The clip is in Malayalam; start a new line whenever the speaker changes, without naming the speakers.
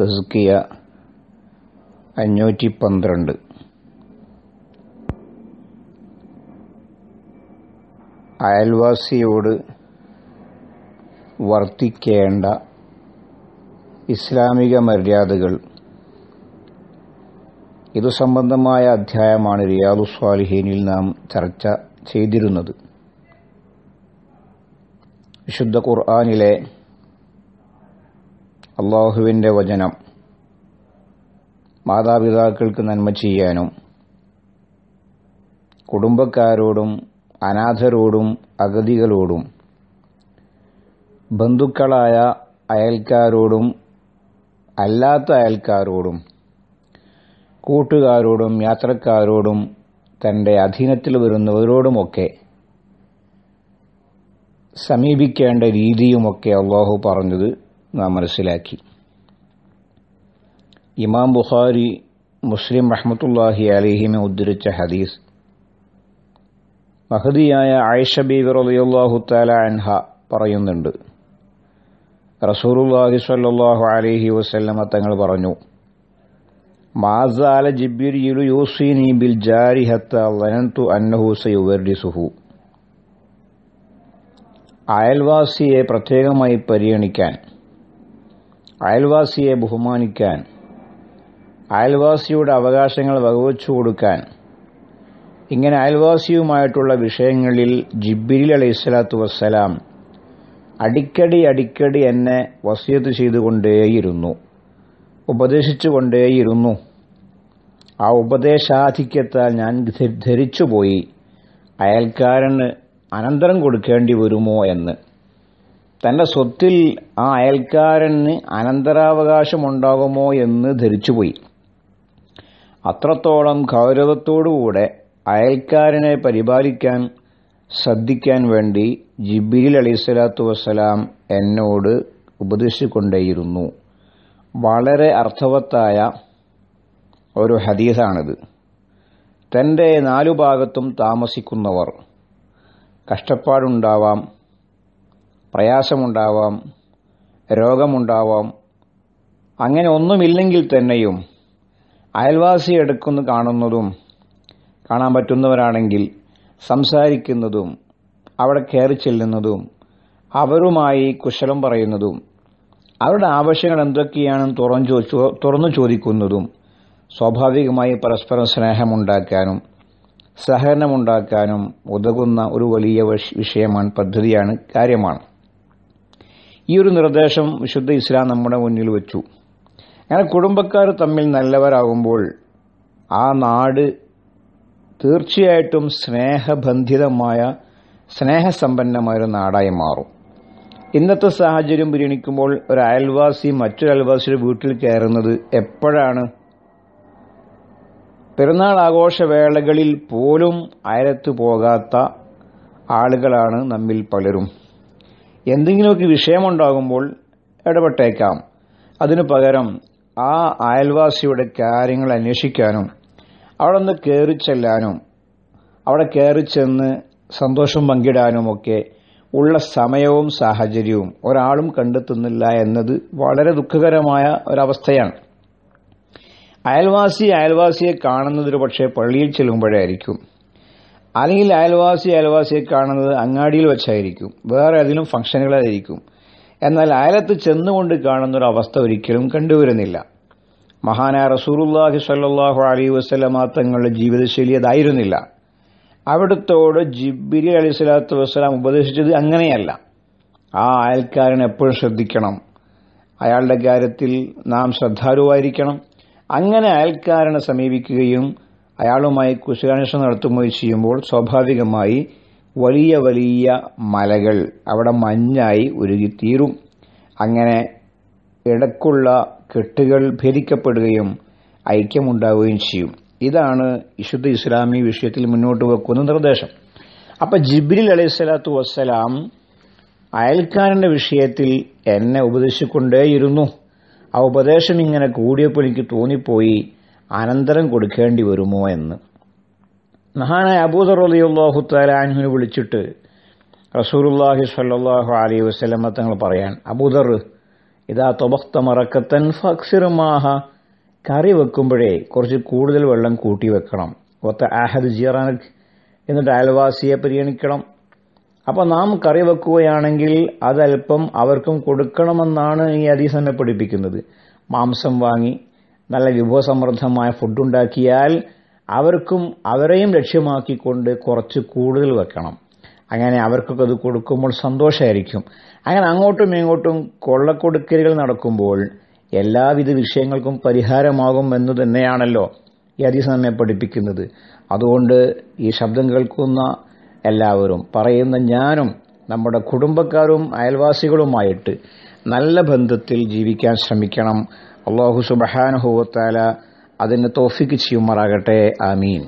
തസ്കിയ അഞ്ഞൂറ്റി പന്ത്രണ്ട് അയൽവാസിയോട് വർത്തിക്കേണ്ട ഇസ്ലാമിക മര്യാദകൾ ഇതു സംബന്ധമായ അധ്യായമാണ് റിയാദു സ്വാലിഹീനിൽ നാം ചർച്ച ചെയ്തിരുന്നത് വിശുദ്ധ ഖുർആാനിലെ അള്ളാഹുവിൻ്റെ വചനം മാതാപിതാക്കൾക്ക് നന്മ ചെയ്യാനും കുടുംബക്കാരോടും അനാഥരോടും അഗതികളോടും ബന്ധുക്കളായ അയൽക്കാരോടും അല്ലാത്ത അയൽക്കാരോടും കൂട്ടുകാരോടും യാത്രക്കാരോടും തൻ്റെ അധീനത്തിൽ വരുന്നവരോടുമൊക്കെ സമീപിക്കേണ്ട രീതിയുമൊക്കെ അള്ളാഹു പറഞ്ഞത് നാം മനസ്സിലാക്കി ഇമാം ബുഖാരി മുസ്ലിം റഹ്മത്തുല്ലാഹി അലിഹിമെ ഉദ്ധരിച്ച ഹദീസ് മഹദിയായ ആയിഷ ബീബി റളിയല്ലാഹു തആല അൻഹ പറയുന്നുണ്ട് റസൂലുള്ളാഹി സ്വല്ലല്ലാഹു അലൈഹി വസല്ലമ തങ്ങൾ പറഞ്ഞു മാസാല ജിബ്രിയിലു യൂസീനി ബിൽ ജാരി ഹത്ത വനന്തു അന്നഹു സയുവർരിസുഹു അയൽവാസിയെ പ്രത്യേകമായി പരിഗണിക്കാൻ അയൽവാസിയെ ബഹുമാനിക്കാൻ അയൽവാസിയുടെ അവകാശങ്ങൾ വകവച്ചു കൊടുക്കാൻ ഇങ്ങനെ അയൽവാസിയുമായിട്ടുള്ള വിഷയങ്ങളിൽ ജിബിരിൽ അലൈഹി സ്വലാത്തു വസ്സലാം അടിക്കടി അടിക്കടി എന്നെ വസിയത്ത് ചെയ്തുകൊണ്ടേയിരുന്നു ഉപദേശിച്ചുകൊണ്ടേയിരുന്നു ആ ഉപദേശാധിക്യത്താൽ ഞാൻ ധരിച്ചുപോയി അയൽക്കാരന് അനന്തരം കൊടുക്കേണ്ടി വരുമോ എന്ന് തന്റെ സ്വത്തിൽ ആ അയൽക്കാരന് അനന്തരാവകാശമുണ്ടാകുമോ എന്ന് ധരിച്ചുപോയി അത്രത്തോളം ഗൗരവത്തോടുകൂടെ അയൽക്കാരനെ പരിപാലിക്കാൻ ശ്രദ്ധിക്കാൻ വേണ്ടി ജിബിരിൽ സ്വലാത്തു വസ്സലാം എന്നോട് ഉപദേശിച്ചുകൊണ്ടേയിരുന്നു വളരെ അർത്ഥവത്തായ ഒരു ഹദീസാണിത് തൻ്റെ നാലു ഭാഗത്തും താമസിക്കുന്നവർ കഷ്ടപ്പാടുണ്ടാവാം പ്രയാസമുണ്ടാവാം രോഗമുണ്ടാവാം അങ്ങനെ ഒന്നുമില്ലെങ്കിൽ തന്നെയും അയൽവാസി എടുക്കുന്ന കാണുന്നതും കാണാൻ പറ്റുന്നവരാണെങ്കിൽ സംസാരിക്കുന്നതും അവിടെ കയറി ചെല്ലുന്നതും അവരുമായി കുശലം പറയുന്നതും അവരുടെ ആവശ്യങ്ങൾ എന്തൊക്കെയാണെന്ന് തുറന്നു തുറന്നു ചോദിക്കുന്നതും സ്വാഭാവികമായി പരസ്പരം സ്നേഹമുണ്ടാക്കാനും സഹകരണമുണ്ടാക്കാനും ഉതകുന്ന ഒരു വലിയ വിഷയമാണ് പദ്ധതിയാണ് കാര്യമാണ് ഈ ഒരു നിർദ്ദേശം വിശുദ്ധ ഇസ്ലാം നമ്മുടെ മുന്നിൽ വെച്ചു അങ്ങനെ കുടുംബക്കാർ തമ്മിൽ നല്ലവരാകുമ്പോൾ ആ നാട് തീർച്ചയായിട്ടും സ്നേഹബന്ധിതമായ സ്നേഹസമ്പന്നമായൊരു നാടായി മാറും ഇന്നത്തെ സാഹചര്യം പരിഗണിക്കുമ്പോൾ ഒരു അയൽവാസി മറ്റൊരു അയൽവാസിയുടെ വീട്ടിൽ കയറുന്നത് എപ്പോഴാണ് പെരുന്നാൾ ആഘോഷവേളകളിൽ പോലും അയലത്ത് പോകാത്ത ആളുകളാണ് നമ്മിൽ പലരും എന്തെങ്കിലുമൊക്കെ വിഷയമുണ്ടാകുമ്പോൾ ഇടപെട്ടേക്കാം അതിനു പകരം ആ അയൽവാസിയുടെ കാര്യങ്ങൾ അന്വേഷിക്കാനും അവിടെ നിന്ന് കയറി ചെല്ലാനും അവിടെ കയറി ചെന്ന് സന്തോഷം പങ്കിടാനുമൊക്കെ ഉള്ള സമയവും സാഹചര്യവും ഒരാളും കണ്ടെത്തുന്നില്ല എന്നത് വളരെ ദുഃഖകരമായ ഒരവസ്ഥയാണ് അയൽവാസി അയൽവാസിയെ കാണുന്നതിന് പക്ഷേ പള്ളിയിൽ ചെല്ലുമ്പോഴായിരിക്കും അല്ലെങ്കിൽ അയൽവാസി അയൽവാസിയെ കാണുന്നത് അങ്ങാടിയിൽ വെച്ചായിരിക്കും വേറെ അതിലും ഫംഗ്ഷനുകളായിരിക്കും എന്നാൽ അയലത്ത് ചെന്നുകൊണ്ട് ഒരു അവസ്ഥ ഒരിക്കലും കണ്ടുവരുന്നില്ല മഹാനായ റസൂറുല്ലാഹി സല്ലാഹു അലി വസ്ലമ തങ്ങളുടെ ജീവിതശൈലി അതായിരുന്നില്ല അവിടുത്തോട് ജിബിരി അലി സ്വലാത്തു വസ്സലാം ഉപദേശിച്ചത് അങ്ങനെയല്ല ആ അയൽക്കാരൻ എപ്പോഴും ശ്രദ്ധിക്കണം അയാളുടെ കാര്യത്തിൽ നാം ശ്രദ്ധാലുവായിരിക്കണം അങ്ങനെ അയൽക്കാരനെ സമീപിക്കുകയും അയാളുമായി കുശലാന്വേഷണം നടത്തുകയും ചെയ്യുമ്പോൾ സ്വാഭാവികമായി വലിയ വലിയ മലകൾ അവിടെ മഞ്ഞായി ഉരുകിത്തീരും അങ്ങനെ ഇടക്കുള്ള കെട്ടുകൾ ഭേദിക്കപ്പെടുകയും ഐക്യമുണ്ടാവുകയും ചെയ്യും ഇതാണ് വിശുദ്ധ ഇസ്ലാമി വിഷയത്തിൽ മുന്നോട്ട് വെക്കുന്ന നിർദ്ദേശം അപ്പൊ ജിബ്രിൽ അലൈഹി സ്വലാത്തു വസ്സലാം അയൽക്കാരന്റെ വിഷയത്തിൽ എന്നെ ഉപദേശിച്ചുകൊണ്ടേയിരുന്നു ആ ഉപദേശം ഇങ്ങനെ കൂടിയപ്പോൾ എനിക്ക് തോന്നിപ്പോയി അനന്തരം കൊടുക്കേണ്ടി വരുമോ എന്ന് മഹാനായ അബൂദർ അലിയുള്ളാഹു താലാൻഹുവിനെ വിളിച്ചിട്ട് റസൂറുല്ലാഹി സല്ലാഹു അലൈ വസ്ലമ തങ്ങൾ പറയാൻ അബൂദർ ഇതാ തൊബക്ത മറക്കത്തൻ ഫക്സിറുമാഹ കറി വെക്കുമ്പോഴേ കുറച്ച് കൂടുതൽ വെള്ളം കൂട്ടി വെക്കണം ഒത്ത ആഹദ് ജിയറാനക് എന്നിട്ട് അയൽവാസിയെ പരിഗണിക്കണം അപ്പോൾ നാം കറി വെക്കുകയാണെങ്കിൽ അതല്പം അവർക്കും കൊടുക്കണമെന്നാണ് ഈ അദീസനെ പഠിപ്പിക്കുന്നത് മാംസം വാങ്ങി നല്ല വിഭവസമൃദ്ധമായ ഫുഡുണ്ടാക്കിയാൽ അവർക്കും അവരെയും ലക്ഷ്യമാക്കിക്കൊണ്ട് കുറച്ച് കൂടുതൽ വെക്കണം അങ്ങനെ അവർക്കൊക്കെ അത് കൊടുക്കുമ്പോൾ സന്തോഷമായിരിക്കും അങ്ങനെ അങ്ങോട്ടും ഇങ്ങോട്ടും കൊള്ളക്കൊടുക്കലുകൾ നടക്കുമ്പോൾ എല്ലാവിധ വിഷയങ്ങൾക്കും പരിഹാരമാകും എന്ന് തന്നെയാണല്ലോ ഈ അതിസമയം പഠിപ്പിക്കുന്നത് അതുകൊണ്ട് ഈ ശബ്ദം കേൾക്കുന്ന എല്ലാവരും പറയുന്ന ഞാനും നമ്മുടെ കുടുംബക്കാരും അയൽവാസികളുമായിട്ട് നല്ല ബന്ധത്തിൽ ജീവിക്കാൻ ശ്രമിക്കണം അള്ളാഹു സുബഹാനുഹൂവത്താല അതിന് തോഫിക്ക് ചെയ്യുമാറാകട്ടെ ആമീൻ